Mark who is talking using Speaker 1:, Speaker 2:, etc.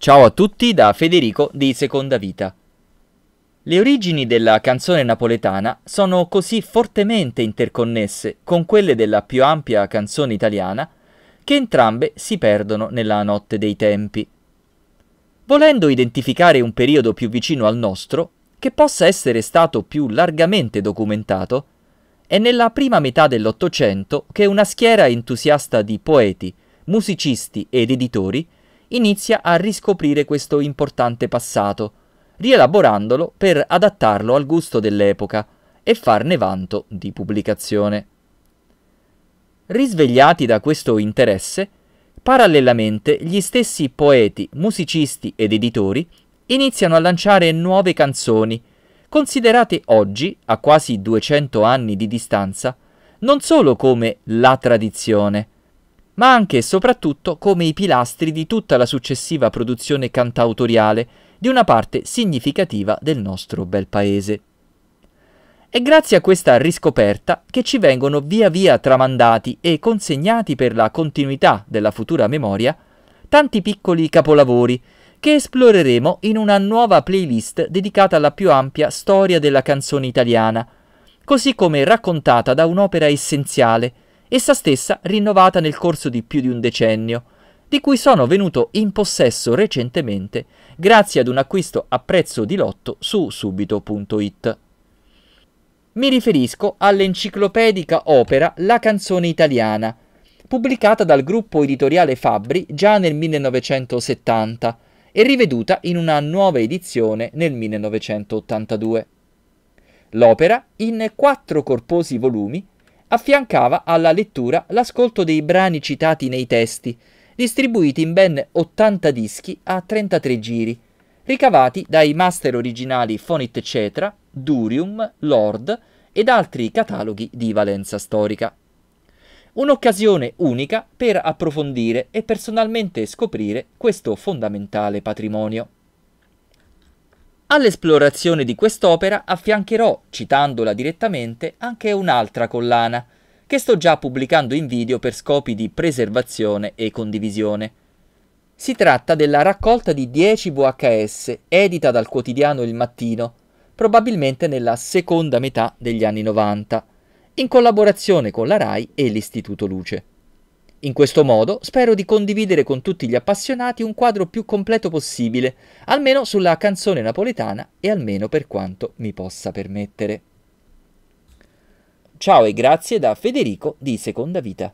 Speaker 1: Ciao a tutti da Federico di Seconda Vita. Le origini della canzone napoletana sono così fortemente interconnesse con quelle della più ampia canzone italiana che entrambe si perdono nella notte dei tempi. Volendo identificare un periodo più vicino al nostro, che possa essere stato più largamente documentato, è nella prima metà dell'Ottocento che una schiera entusiasta di poeti, musicisti ed editori inizia a riscoprire questo importante passato, rielaborandolo per adattarlo al gusto dell'epoca e farne vanto di pubblicazione. Risvegliati da questo interesse, parallelamente gli stessi poeti, musicisti ed editori iniziano a lanciare nuove canzoni, considerate oggi, a quasi 200 anni di distanza, non solo come la tradizione, ma anche e soprattutto come i pilastri di tutta la successiva produzione cantautoriale di una parte significativa del nostro bel paese. È grazie a questa riscoperta che ci vengono via via tramandati e consegnati per la continuità della futura memoria tanti piccoli capolavori che esploreremo in una nuova playlist dedicata alla più ampia storia della canzone italiana, così come raccontata da un'opera essenziale, essa stessa rinnovata nel corso di più di un decennio, di cui sono venuto in possesso recentemente grazie ad un acquisto a prezzo di lotto su subito.it. Mi riferisco all'enciclopedica opera La canzone italiana, pubblicata dal gruppo editoriale Fabbri già nel 1970 e riveduta in una nuova edizione nel 1982. L'opera, in quattro corposi volumi, affiancava alla lettura l'ascolto dei brani citati nei testi, distribuiti in ben 80 dischi a 33 giri, ricavati dai master originali Fonit Cetra, Durium, Lord ed altri cataloghi di valenza storica. Un'occasione unica per approfondire e personalmente scoprire questo fondamentale patrimonio. All'esplorazione di quest'opera affiancherò, citandola direttamente, anche un'altra collana, che sto già pubblicando in video per scopi di preservazione e condivisione. Si tratta della raccolta di 10 VHS, edita dal quotidiano Il Mattino, probabilmente nella seconda metà degli anni 90, in collaborazione con la RAI e l'Istituto Luce. In questo modo spero di condividere con tutti gli appassionati un quadro più completo possibile, almeno sulla canzone napoletana e almeno per quanto mi possa permettere. Ciao e grazie da Federico di Seconda Vita.